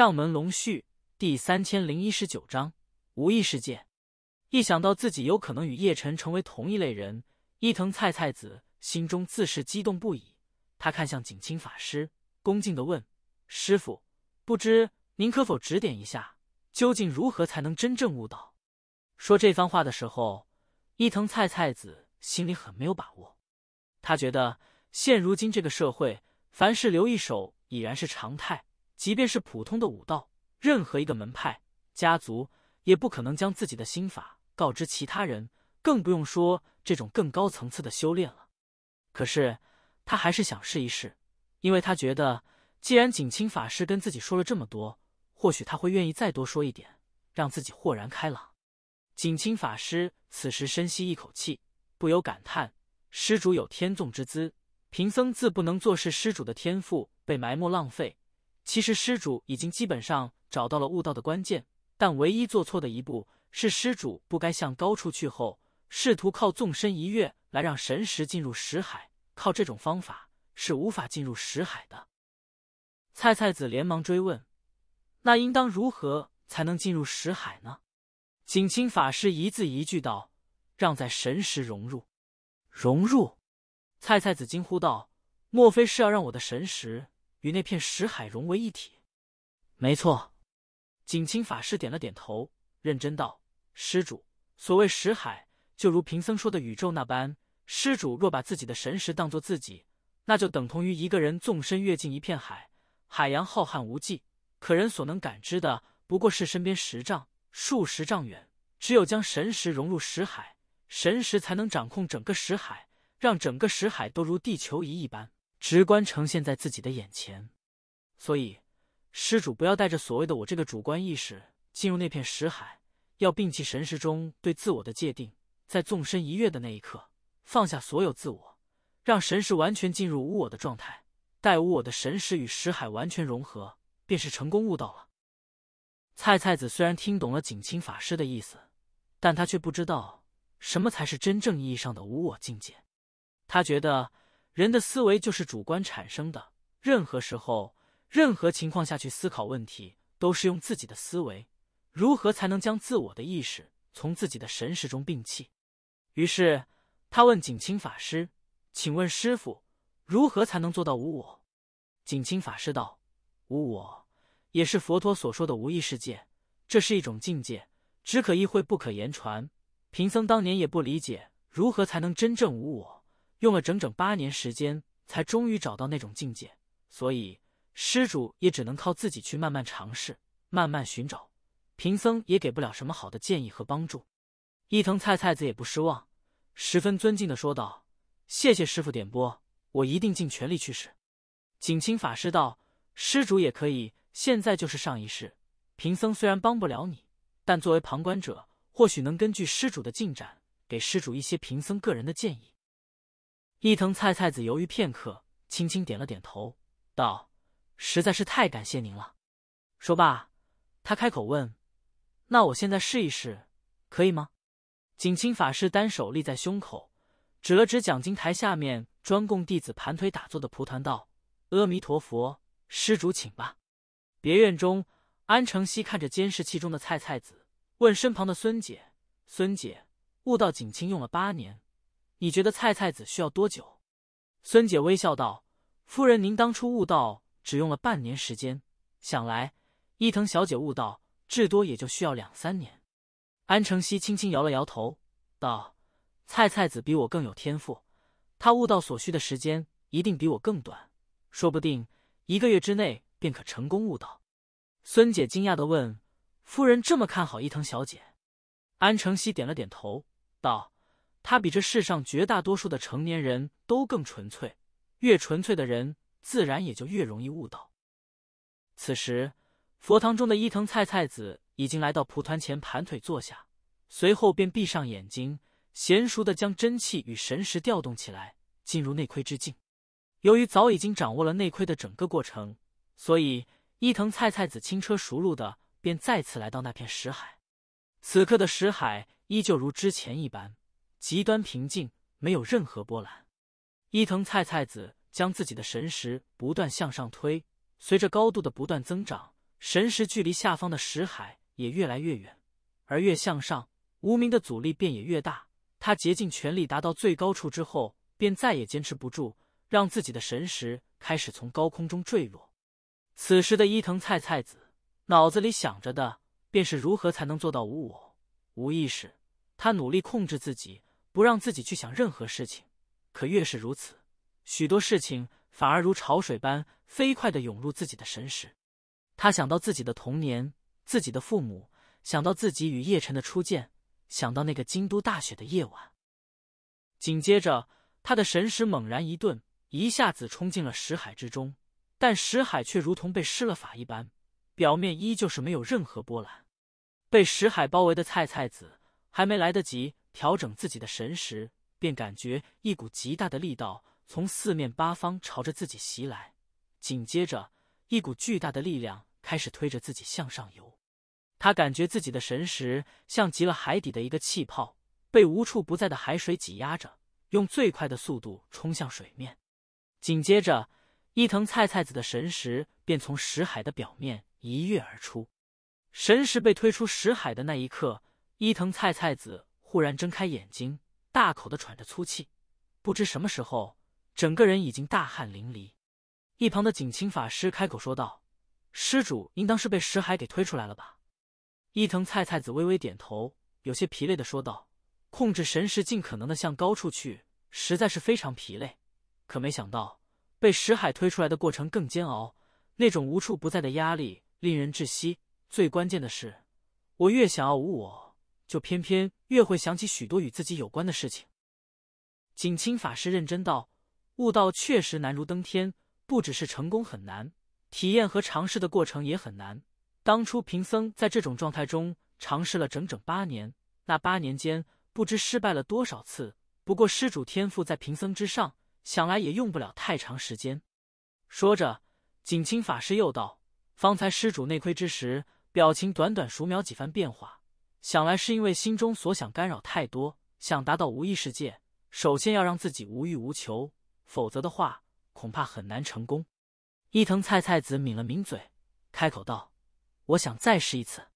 《上门龙婿》第三千零一十九章无意事件。一想到自己有可能与叶辰成为同一类人，伊藤菜菜子心中自是激动不已。他看向景清法师，恭敬的问：“师傅，不知您可否指点一下，究竟如何才能真正悟道？”说这番话的时候，伊藤菜菜子心里很没有把握。他觉得现如今这个社会，凡事留一手已然是常态。即便是普通的武道，任何一个门派家族也不可能将自己的心法告知其他人，更不用说这种更高层次的修炼了。可是他还是想试一试，因为他觉得，既然景清法师跟自己说了这么多，或许他会愿意再多说一点，让自己豁然开朗。景清法师此时深吸一口气，不由感叹：“施主有天纵之资，贫僧自不能坐视施主的天赋被埋没浪费。”其实，施主已经基本上找到了悟道的关键，但唯一做错的一步是，施主不该向高处去，后试图靠纵身一跃来让神识进入识海，靠这种方法是无法进入识海的。菜菜子连忙追问：“那应当如何才能进入识海呢？”景清法师一字一句道：“让在神识融入，融入。”菜菜子惊呼道：“莫非是要让我的神识？”与那片石海融为一体，没错。景清法师点了点头，认真道：“施主，所谓石海，就如贫僧说的宇宙那般。施主若把自己的神识当做自己，那就等同于一个人纵身跃进一片海，海洋浩瀚无际，可人所能感知的不过是身边十丈、数十丈远。只有将神识融入石海，神识才能掌控整个石海，让整个石海都如地球仪一般。”直观呈现在自己的眼前，所以施主不要带着所谓的“我”这个主观意识进入那片石海，要摒弃神识中对自我的界定，在纵身一跃的那一刻放下所有自我，让神识完全进入无我的状态。待无我的神识与石海完全融合，便是成功悟道了。菜菜子虽然听懂了景清法师的意思，但他却不知道什么才是真正意义上的无我境界。他觉得。人的思维就是主观产生的，任何时候、任何情况下去思考问题，都是用自己的思维。如何才能将自我的意识从自己的神识中摒弃？于是他问景清法师：“请问师傅，如何才能做到无我？”景清法师道：“无我也是佛陀所说的无意识界，这是一种境界，只可意会，不可言传。贫僧当年也不理解，如何才能真正无我。”用了整整八年时间，才终于找到那种境界，所以施主也只能靠自己去慢慢尝试、慢慢寻找。贫僧也给不了什么好的建议和帮助。伊藤菜菜子也不失望，十分尊敬的说道：“谢谢师傅点拨，我一定尽全力去试。”景清法师道：“施主也可以，现在就是上一世。贫僧虽然帮不了你，但作为旁观者，或许能根据施主的进展，给施主一些贫僧个人的建议。”伊藤菜菜子犹豫片刻，轻轻点了点头，道：“实在是太感谢您了。”说罢，他开口问：“那我现在试一试，可以吗？”景清法师单手立在胸口，指了指讲经台下面专供弟子盘腿打坐的蒲团，道：“阿弥陀佛，施主请吧。”别院中，安承西看着监视器中的菜菜子，问身旁的孙姐：“孙姐，悟道景清用了八年。”你觉得菜菜子需要多久？孙姐微笑道：“夫人，您当初悟道只用了半年时间，想来伊藤小姐悟道至多也就需要两三年。”安承熙轻轻摇了摇头，道：“菜菜子比我更有天赋，他悟道所需的时间一定比我更短，说不定一个月之内便可成功悟道。”孙姐惊讶的问：“夫人这么看好伊藤小姐？”安承熙点了点头，道。他比这世上绝大多数的成年人都更纯粹，越纯粹的人，自然也就越容易悟道。此时，佛堂中的伊藤菜菜子已经来到蒲团前盘腿坐下，随后便闭上眼睛，娴熟的将真气与神识调动起来，进入内窥之境。由于早已经掌握了内窥的整个过程，所以伊藤菜菜子轻车熟路的便再次来到那片石海。此刻的石海依旧如之前一般。极端平静，没有任何波澜。伊藤菜菜子将自己的神识不断向上推，随着高度的不断增长，神识距离下方的识海也越来越远。而越向上，无名的阻力便也越大。他竭尽全力达到最高处之后，便再也坚持不住，让自己的神识开始从高空中坠落。此时的伊藤菜菜子脑子里想着的便是如何才能做到无我、无意识。他努力控制自己。不让自己去想任何事情，可越是如此，许多事情反而如潮水般飞快的涌入自己的神识。他想到自己的童年，自己的父母，想到自己与叶晨的初见，想到那个京都大雪的夜晚。紧接着，他的神识猛然一顿，一下子冲进了石海之中，但石海却如同被施了法一般，表面依旧是没有任何波澜。被石海包围的菜菜子还没来得及。调整自己的神识，便感觉一股极大的力道从四面八方朝着自己袭来。紧接着，一股巨大的力量开始推着自己向上游。他感觉自己的神识像极了海底的一个气泡，被无处不在的海水挤压着，用最快的速度冲向水面。紧接着，伊藤菜菜子的神识便从石海的表面一跃而出。神识被推出石海的那一刻，伊藤菜菜子。忽然睁开眼睛，大口的喘着粗气，不知什么时候，整个人已经大汗淋漓。一旁的景清法师开口说道：“施主应当是被石海给推出来了吧？”伊藤菜菜子微微点头，有些疲累的说道：“控制神识尽可能的向高处去，实在是非常疲累。可没想到被石海推出来的过程更煎熬，那种无处不在的压力令人窒息。最关键的是，我越想要无我。”就偏偏越会想起许多与自己有关的事情。景清法师认真道：“悟道确实难如登天，不只是成功很难，体验和尝试的过程也很难。当初贫僧在这种状态中尝试了整整八年，那八年间不知失败了多少次。不过施主天赋在贫僧之上，想来也用不了太长时间。”说着，景清法师又道：“方才施主内窥之时，表情短短数秒几番变化。”想来是因为心中所想干扰太多，想达到无意识界，首先要让自己无欲无求，否则的话恐怕很难成功。伊藤菜菜子抿了抿嘴，开口道：“我想再试一次。”